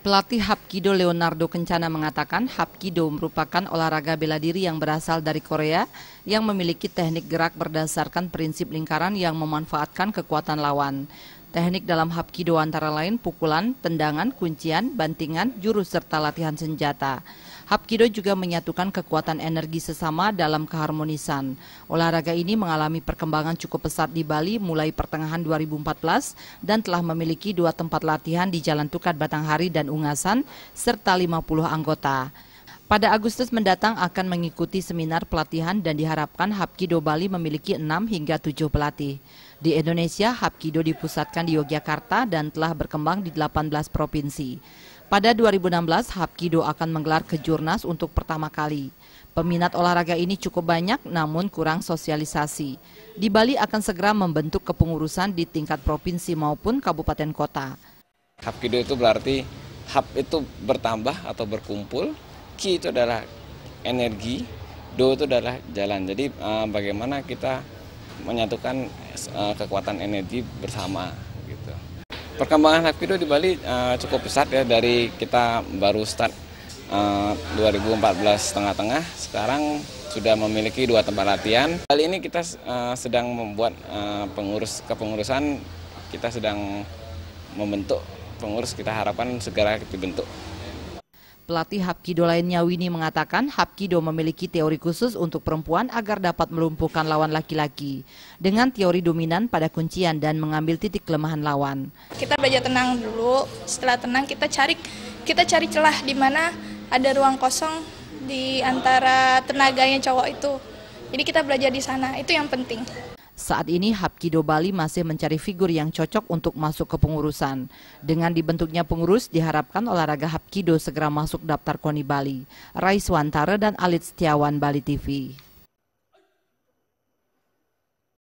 Pelatih Hapkido Leonardo Kencana mengatakan Hapkido merupakan olahraga bela diri yang berasal dari Korea yang memiliki teknik gerak berdasarkan prinsip lingkaran yang memanfaatkan kekuatan lawan. Teknik dalam Hapkido antara lain pukulan, tendangan, kuncian, bantingan, jurus serta latihan senjata. Hapkido juga menyatukan kekuatan energi sesama dalam keharmonisan. Olahraga ini mengalami perkembangan cukup pesat di Bali mulai pertengahan 2014 dan telah memiliki dua tempat latihan di Jalan Tukat Batanghari dan Ungasan serta 50 anggota. Pada Agustus mendatang akan mengikuti seminar pelatihan dan diharapkan Hapkido Bali memiliki 6 hingga 7 pelatih. Di Indonesia, Hapkido dipusatkan di Yogyakarta dan telah berkembang di 18 provinsi. Pada 2016, Hapkido akan menggelar kejurnas untuk pertama kali. Peminat olahraga ini cukup banyak namun kurang sosialisasi. Di Bali akan segera membentuk kepengurusan di tingkat provinsi maupun kabupaten kota. Hapkido itu berarti hap itu bertambah atau berkumpul, ki itu adalah energi, do itu adalah jalan. Jadi eh, bagaimana kita menyatukan eh, kekuatan energi bersama Perkembangan Hapkido di Bali uh, cukup pesat ya dari kita baru start uh, 2014 tengah-tengah sekarang sudah memiliki dua tempat latihan. Kali ini kita uh, sedang membuat uh, pengurus kepengurusan kita sedang membentuk pengurus kita harapkan segera dibentuk. Pelatih Hapkido lainnya Wini mengatakan Hapkido memiliki teori khusus untuk perempuan agar dapat melumpuhkan lawan laki-laki dengan teori dominan pada kuncian dan mengambil titik kelemahan lawan. Kita belajar tenang dulu, setelah tenang kita cari kita cari celah di mana ada ruang kosong di antara tenaganya cowok itu. Jadi kita belajar di sana, itu yang penting. Saat ini Hapkido Bali masih mencari figur yang cocok untuk masuk ke pengurusan. Dengan dibentuknya pengurus, diharapkan olahraga Hapkido segera masuk daftar KONI Bali. raiswantara Wantara dan Alit Setiawan Bali TV.